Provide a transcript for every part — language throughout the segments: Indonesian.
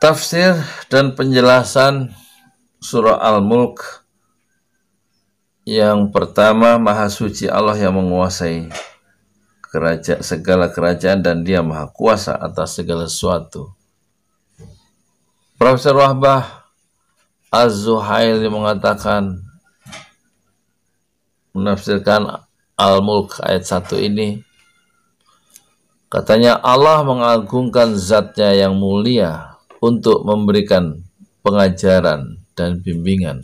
Tafsir dan penjelasan surah Al-Mulk yang pertama Maha Suci Allah yang menguasai kerajaan segala kerajaan dan Dia Maha Kuasa atas segala sesuatu. Profesor Wahbah Az-Zuhaili mengatakan menafsirkan Al-Mulk ayat 1 ini katanya Allah mengagungkan zatnya yang mulia untuk memberikan pengajaran dan bimbingan.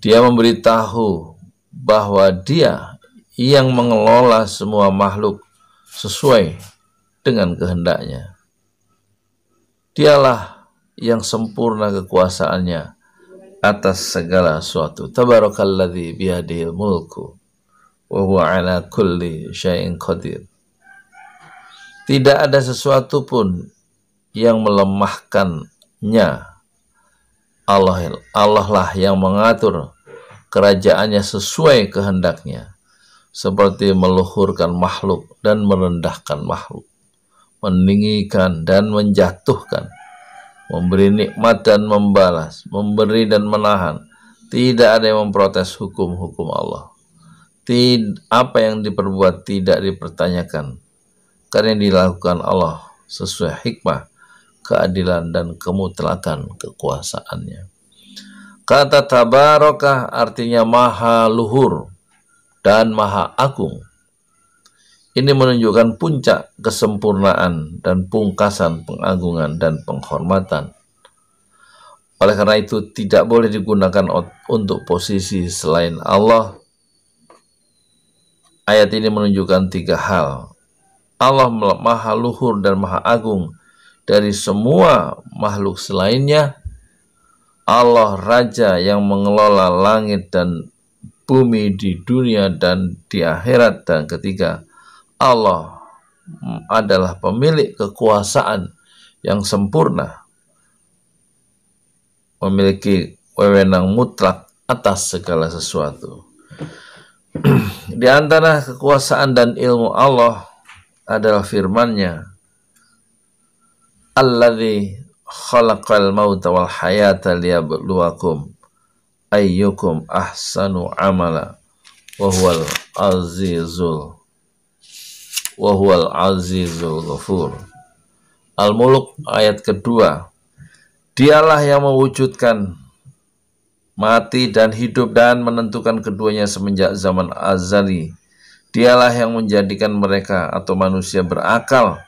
Dia memberitahu bahwa dia yang mengelola semua makhluk sesuai dengan kehendaknya. Dialah yang sempurna kekuasaannya atas segala sesuatu. Tabarakalladzi biyadihil mulku wa huwa ala kulli syai'in qadir. Tidak ada sesuatu pun yang melemahkannya. Allah, Allah lah yang mengatur kerajaannya sesuai kehendaknya, seperti meluhurkan makhluk dan merendahkan makhluk, meninggikan dan menjatuhkan, memberi nikmat dan membalas, memberi dan menahan. Tidak ada yang memprotes hukum-hukum Allah. Tid, apa yang diperbuat tidak dipertanyakan, karena yang dilakukan Allah sesuai hikmah keadilan dan kemutlakan kekuasaannya. Kata tabarokah artinya maha luhur dan maha agung. Ini menunjukkan puncak kesempurnaan dan pungkasan pengagungan dan penghormatan. Oleh karena itu tidak boleh digunakan untuk posisi selain Allah. Ayat ini menunjukkan tiga hal. Allah maha luhur dan maha agung dari semua makhluk selainnya, Allah Raja yang mengelola langit dan bumi di dunia dan di akhirat dan ketiga Allah adalah pemilik kekuasaan yang sempurna memiliki wewenang mutlak atas segala sesuatu di antara kekuasaan dan ilmu Allah adalah firman-Nya alladhi khalaqal mauta wal hayata liyabluwakum ayyukum ahsanu amala wa huwal azizul wa huwal azizul ghafur Al-Muluk ayat kedua Dialah yang mewujudkan mati dan hidup dan menentukan keduanya semenjak zaman azali. Dialah yang menjadikan mereka atau manusia berakal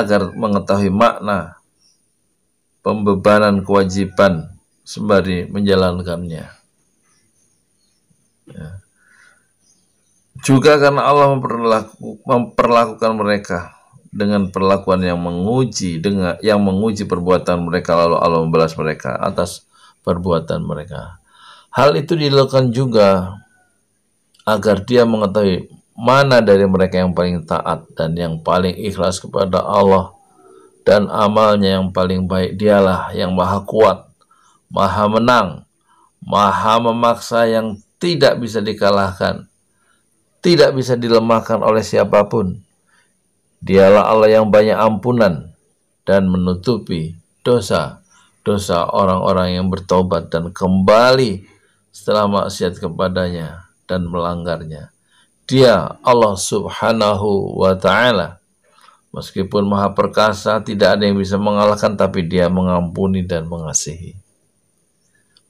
agar mengetahui makna pembebanan kewajiban sembari menjalankannya. Ya. Juga karena Allah memperlaku, memperlakukan mereka dengan perlakuan yang menguji dengan yang menguji perbuatan mereka lalu Allah membalas mereka atas perbuatan mereka. Hal itu dilakukan juga agar dia mengetahui mana dari mereka yang paling taat dan yang paling ikhlas kepada Allah dan amalnya yang paling baik dialah yang maha kuat, maha menang, maha memaksa yang tidak bisa dikalahkan, tidak bisa dilemahkan oleh siapapun. Dialah Allah yang banyak ampunan dan menutupi dosa-dosa orang-orang yang bertobat dan kembali setelah maksiat kepadanya dan melanggarnya dia Allah subhanahu wa ta'ala meskipun maha perkasa tidak ada yang bisa mengalahkan tapi dia mengampuni dan mengasihi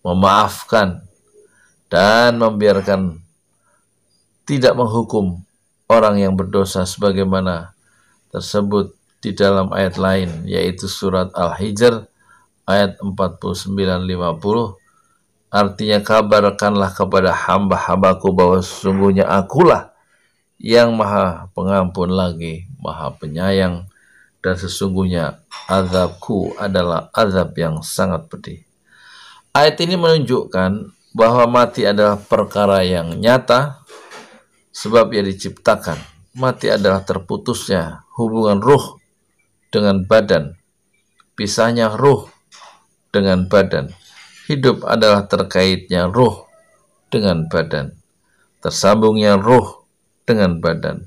memaafkan dan membiarkan tidak menghukum orang yang berdosa sebagaimana tersebut di dalam ayat lain yaitu surat Al-Hijr ayat 49 50 Artinya kabarkanlah kepada hamba-hambaku bahwa sesungguhnya akulah yang maha pengampun lagi, maha penyayang, dan sesungguhnya azabku adalah azab yang sangat pedih. Ayat ini menunjukkan bahwa mati adalah perkara yang nyata sebab ia diciptakan. Mati adalah terputusnya hubungan ruh dengan badan, pisahnya ruh dengan badan. Hidup adalah terkaitnya ruh dengan badan. Tersambungnya ruh dengan badan.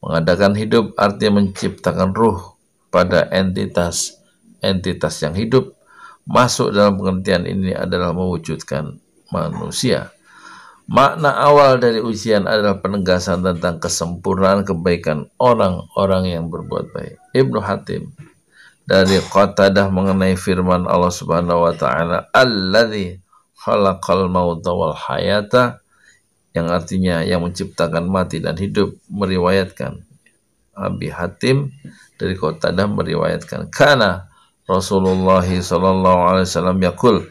Mengadakan hidup artinya menciptakan ruh pada entitas. Entitas yang hidup masuk dalam pengertian ini adalah mewujudkan manusia. Makna awal dari ujian adalah penegasan tentang kesempurnaan kebaikan orang-orang yang berbuat baik. Ibnu Hatim dari Qatadah mengenai firman Allah Subhanahu wa taala allazi khalaqal mauta wal hayata yang artinya yang menciptakan mati dan hidup meriwayatkan Abi Hatim dari Qatadah meriwayatkan karena Rasulullah sallallahu alaihi wasallam yaqul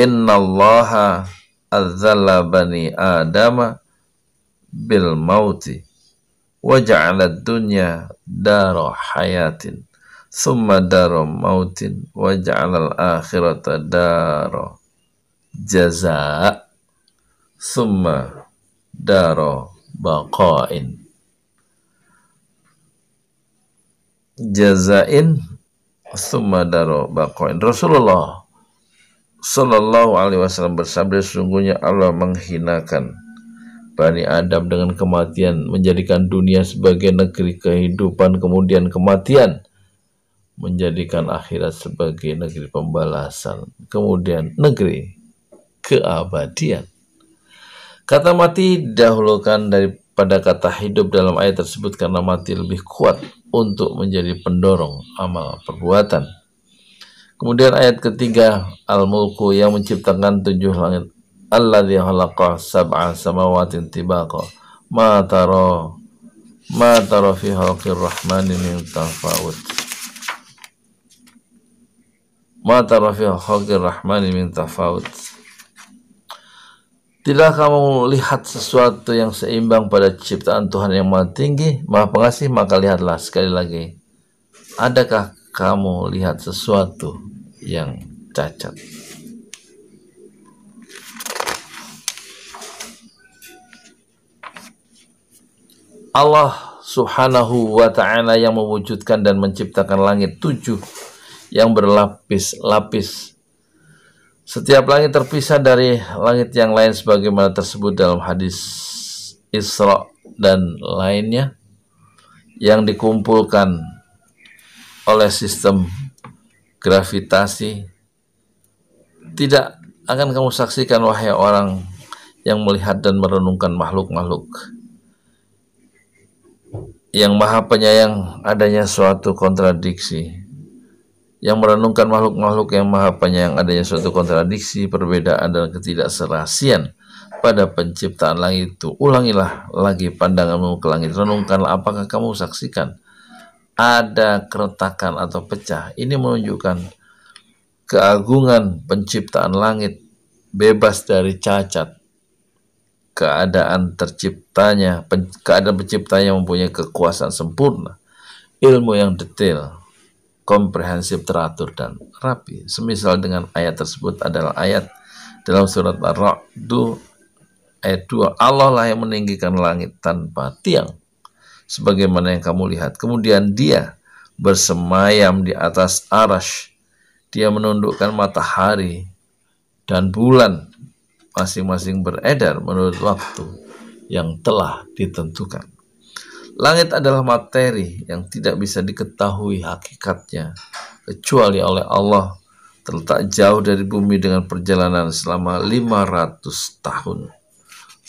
innallaha azzala bani adama bil mauti wa dunya daro hayatin Thumma daro mautin wa ja'alal akhirata daro jaza Thumma daro baqain jazain Thumma daro baqain Rasulullah Sallallahu alaihi wasallam bersabda sesungguhnya Allah menghinakan Bani Adam dengan kematian menjadikan dunia sebagai negeri kehidupan kemudian kematian menjadikan akhirat sebagai negeri pembalasan, kemudian negeri keabadian. Kata mati dahulukan daripada kata hidup dalam ayat tersebut karena mati lebih kuat untuk menjadi pendorong amal perbuatan. Kemudian ayat ketiga Al-Mulku yang menciptakan tujuh langit Alladhi halaqa sab'a samawatin tibaqa Ma taro Ma taro fi halqir rahmani min tafawud. Ma tara rahmani min Tidak kamu lihat sesuatu yang seimbang pada ciptaan Tuhan yang maha tinggi, maha pengasih, maka lihatlah sekali lagi. Adakah kamu lihat sesuatu yang cacat? Allah subhanahu wa ta'ala yang mewujudkan dan menciptakan langit tujuh yang berlapis-lapis. Setiap langit terpisah dari langit yang lain sebagaimana tersebut dalam hadis Isra dan lainnya yang dikumpulkan oleh sistem gravitasi tidak akan kamu saksikan wahai orang yang melihat dan merenungkan makhluk-makhluk yang maha penyayang adanya suatu kontradiksi yang merenungkan makhluk-makhluk yang maha penyayang adanya suatu kontradiksi, perbedaan dan ketidakserasian pada penciptaan langit itu. Ulangilah lagi pandanganmu ke langit, renungkanlah apakah kamu saksikan ada keretakan atau pecah. Ini menunjukkan keagungan penciptaan langit bebas dari cacat. Keadaan terciptanya, keadaan penciptanya mempunyai kekuasaan sempurna, ilmu yang detail, komprehensif, teratur, dan rapi. Semisal dengan ayat tersebut adalah ayat dalam surat Ar-Ra'd ayat 2, Allah lah yang meninggikan langit tanpa tiang, sebagaimana yang kamu lihat. Kemudian dia bersemayam di atas arash, dia menundukkan matahari dan bulan masing-masing beredar menurut waktu yang telah ditentukan. Langit adalah materi yang tidak bisa diketahui hakikatnya, kecuali oleh Allah, terletak jauh dari bumi dengan perjalanan selama 500 tahun.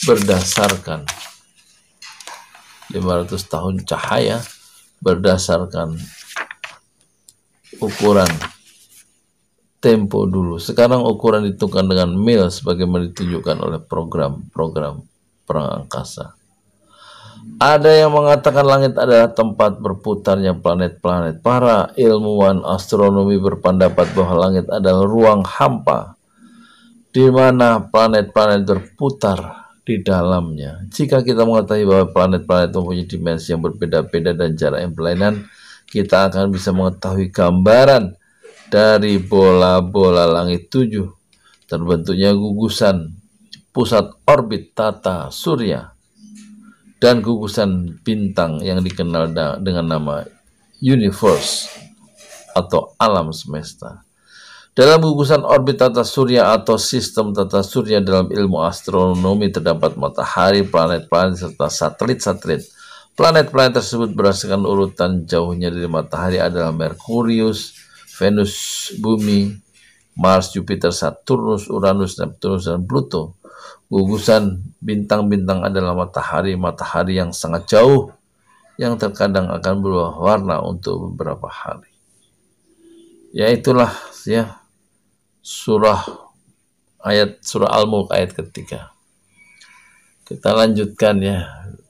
Berdasarkan 500 tahun cahaya, berdasarkan ukuran tempo dulu. Sekarang ukuran ditukar dengan mil sebagaimana ditunjukkan oleh program-program perang angkasa. Ada yang mengatakan langit adalah tempat berputarnya planet-planet. Para ilmuwan astronomi berpendapat bahwa langit adalah ruang hampa di mana planet-planet berputar di dalamnya. Jika kita mengetahui bahwa planet-planet mempunyai dimensi yang berbeda-beda dan jarak yang berlainan, kita akan bisa mengetahui gambaran dari bola-bola langit tujuh terbentuknya gugusan pusat orbit tata surya dan gugusan bintang yang dikenal dengan nama universe atau alam semesta. Dalam gugusan orbit tata surya atau sistem tata surya dalam ilmu astronomi terdapat matahari, planet-planet, serta satelit-satelit. Planet-planet tersebut berdasarkan urutan jauhnya dari matahari adalah Merkurius, Venus, Bumi, Mars, Jupiter, Saturnus, Uranus, Neptunus, dan Pluto. Gugusan bintang-bintang adalah matahari-matahari yang sangat jauh yang terkadang akan berubah warna untuk beberapa hari. Yaitulah ya surah ayat surah Al-Mulk ayat ketiga. Kita lanjutkan ya